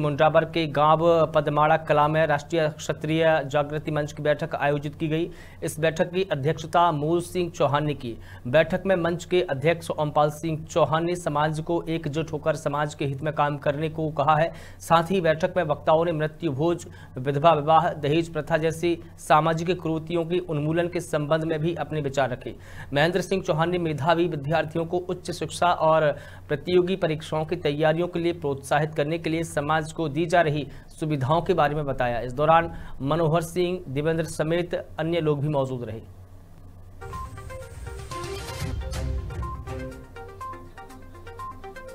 मुंड्राबर के गांव पदमाड़ा कला में राष्ट्रीय क्षत्रिय जागृति मंच की बैठक आयोजित की गई इस बैठक की अध्यक्षता मूल सिंह चौहान ने की बैठक में मंच के अध्यक्ष ओमपाल सिंह चौहान ने समाज को एकजुट होकर समाज के हित में काम करने को कहा है साथ ही बैठक में वक्ताओं ने मृत्यु भोज विधवा विवाह दहेज प्रथा जैसी सामाजिक क्रूतियों के उन्मूलन के संबंध में भी अपने विचार रखे महेंद्र सिंह चौहान ने मेधावी विद्यार्थियों को उच्च शिक्षा और प्रतियोगी परीक्षाओं की तैयारियों के लिए प्रोत्साहित करने के लिए समाज समाज को दी जा रही सुविधाओं के बारे में बताया इस दौरान मनोहर सिंह देवेंद्र समेत अन्य लोग भी मौजूद रहे